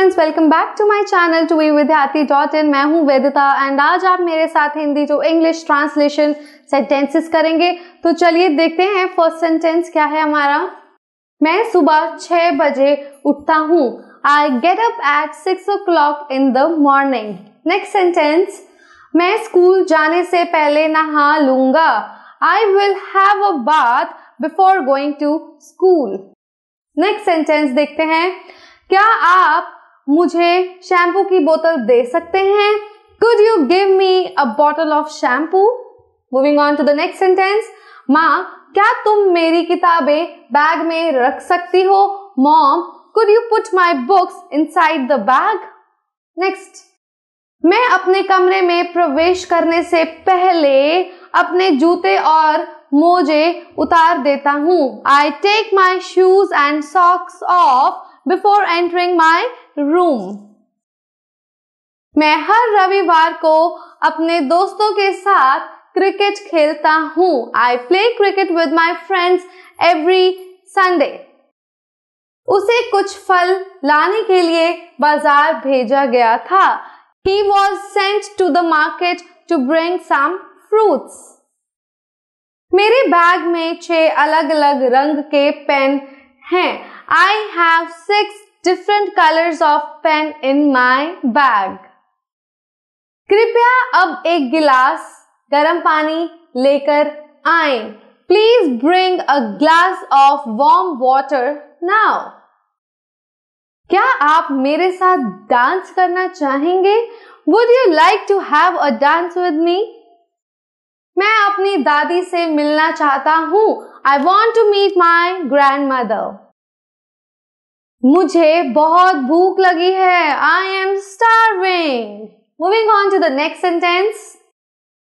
Friends welcome back to my channel to V Vidyarthi dot in मैं हूं वेदिता and आज आप मेरे साथ हिंदी जो इंग्लिश ट्रांसलेशन सेंटेंसेस करेंगे तो चलिए देखते हैं फर्स्ट सेंटेंस क्या है हमारा मैं सुबह छह बजे उठता हूं I get up at six o'clock in the morning next sentence मैं स्कूल जाने से पहले नहा लूंगा I will have a bath before going to school next sentence देखते हैं क्या आप मुझे शैम्पू की बोतल दे सकते हैं could you give me a bottle of shampoo moving on to the next sentence माँ क्या तुम मेरी किताबें बैग में रख सकती हो mom could you put my books inside the bag next मैं अपने कमरे में प्रवेश करने से पहले अपने जूते और मोजे उतार देता हूँ I take my shoes and socks off before entering my room मैं हर रविवार को अपने दोस्तों के साथ क्रिकेट खेलता हूँ I play cricket with my friends every Sunday उसे कुछ फल लाने के लिए बाजार भेजा गया था he was sent to the market to bring some fruits मेरे बैग में छह अलग अलग रंग के पेन हैं I have six different colors of pen in my bag. कृपया अब एक गिलास गर्म पानी लेकर आए please bring a glass of warm water now क्या आप मेरे साथ डांस करना चाहेंगे would you like to have a dance with me मैं अपनी दादी से मिलना चाहता हूं I want to meet my grandmother मुझे बहुत भूख लगी है I am starving moving on to the next sentence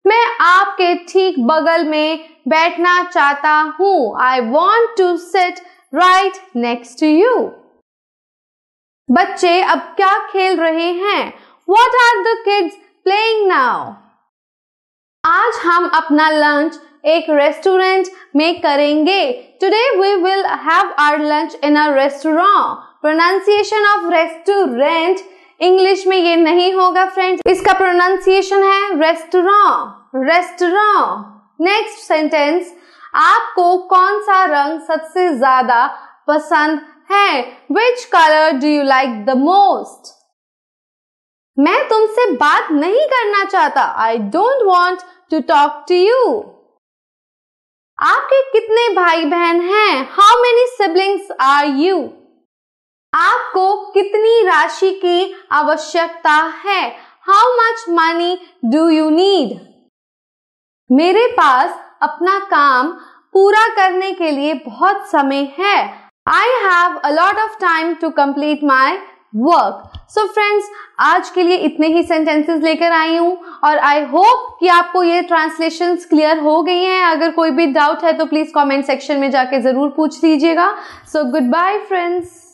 मैं आपके ठीक बगल में बैठना चाहता हूं I want to sit right next to you बच्चे अब क्या खेल रहे हैं what are the kids playing now आज हम अपना लंच एक रेस्टोरेंट में करेंगे today we will have our lunch in a restaurant pronunciation of restaurant English में ये नहीं होगा फ्रेंड्स इसका प्रोनाउंसिएशन है रेस्टोरेंट रेस्टोरेंट नेक्स्ट सेंटेंस आपको कौन सा रंग सबसे ज्यादा पसंद है which colour do you like the most मैं तुमसे बात नहीं करना चाहता I don't want to talk to you आपके कितने भाई बहन हैं how many siblings are you आपको कितनी राशि की आवश्यकता है how much money do you need मेरे पास अपना काम पूरा करने के लिए बहुत समय है I have a lot of time to complete my work so friends आज के लिए इतने ही सेंटेंसेस लेकर आई हूँ और आई होप कि आपको ये ट्रांसलेशन क्लियर हो गई हैं अगर कोई भी डाउट है तो प्लीज कमेंट सेक्शन में जाके जरूर पूछ लीजिएगा सो गुड बाय फ्रेंड्स